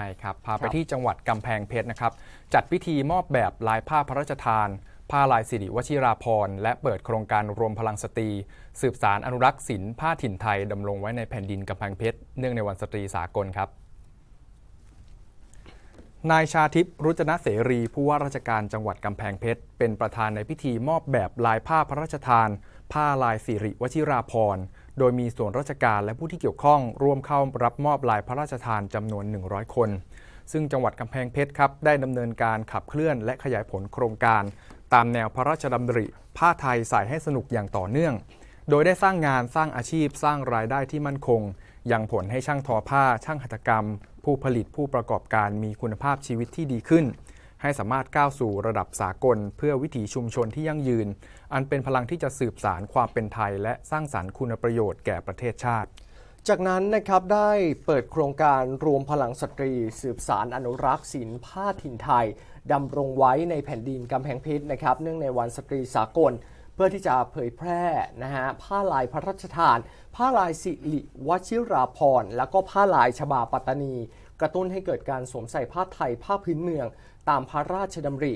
ใช่ครับ พาไปที่จังหวัดกำแพงเพชรนะครับ จัดพิธีมอบแบบลายผ้าพระราชทาน ผ้าลายสิริวชิราภรและเปิดโครงการรวมพลังสตรี สืบสารอนุรักษ์ศิลป์ผ้าถิ่นไทยดำรงไว้ในแผ่นดินกำแพงเพชรเนื่องในวันสตรีสากลครับ นายชาทิพรุจนะเสรี ผู้ว่าราชการจังหวัดกำแพงเพชรเป็นประธานในพิธีมอบแบบลายผ้าพระราชทาน ผ้าลายสิริวชิราภรโดยมีส่วนราชการและผู้ที่เกี่ยวข้องร่วมเข้ารับมอบลายพระราชทานจำนวน 100 คน ซึ่งจังหวัดกำแพงเพชรครับได้ดำเนินการขับเคลื่อนและขยายผลโครงการ ตามแนวพระราชดำริ ผ้าไทยใส่ให้สนุกอย่างต่อเนื่อง โดยได้สร้างงานสร้างอาชีพสร้างรายได้ที่มั่นคง ยังผลให้ช่างทอผ้า ช่างหัตถกรรม ผู้ผลิตผู้ประกอบการมีคุณภาพชีวิตที่ดีขึ้นให้สามารถก้าวสู่ระดับสากล เพื่อวิถีชุมชนที่ยั่งยืน อันเป็นพลังที่จะสืบสารความเป็นไทย และสร้างสารรค์คุณประโยชน์แก่ประเทศชาติ จากนั้นนะครับได้เปิดโครงการรวมพลังสตรี สืบสารอนุรักษ์ศิลป์ผ้าถิ่นไทย ดำรงไว้ในแผ่นดินกำแพงเพชรนะครับ เนื่องในวันสตรีสากลเพื่อที่จะเผยแพร่นะฮะผ้าลายพระราชทาน ผ้าลายสิริวชิราภร์แล้วก็ผ้าลายฉบาปัตตานี กระตุ้นให้เกิดการสวมใส่ผ้าไทยผ้าพื้นเมืองตามพระราชดำริ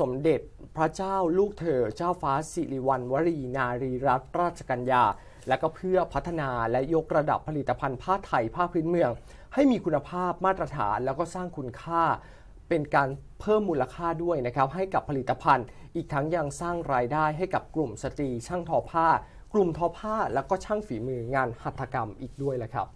สมเด็จพระเจ้าลูกเธอ เจ้าฟ้าสิริวัณวรี นารีรัตนราชกัญญา และก็เพื่อพัฒนาและยกระดับผลิตภัณฑ์ ผ้าไทยผ้าพื้นเมือง ให้มีคุณภาพมาตรฐานแล้วก็สร้างคุณค่าเป็นการเพิ่มมูลค่าด้วยนะครับให้กับผลิตภัณฑ์ อีกทั้งยังสร้างรายได้ให้กับกลุ่มสตรีช่างทอผ้า กลุ่มทอผ้าแล้วก็ช่างฝีมืองานหัตถกรรมอีกด้วยแหละครับ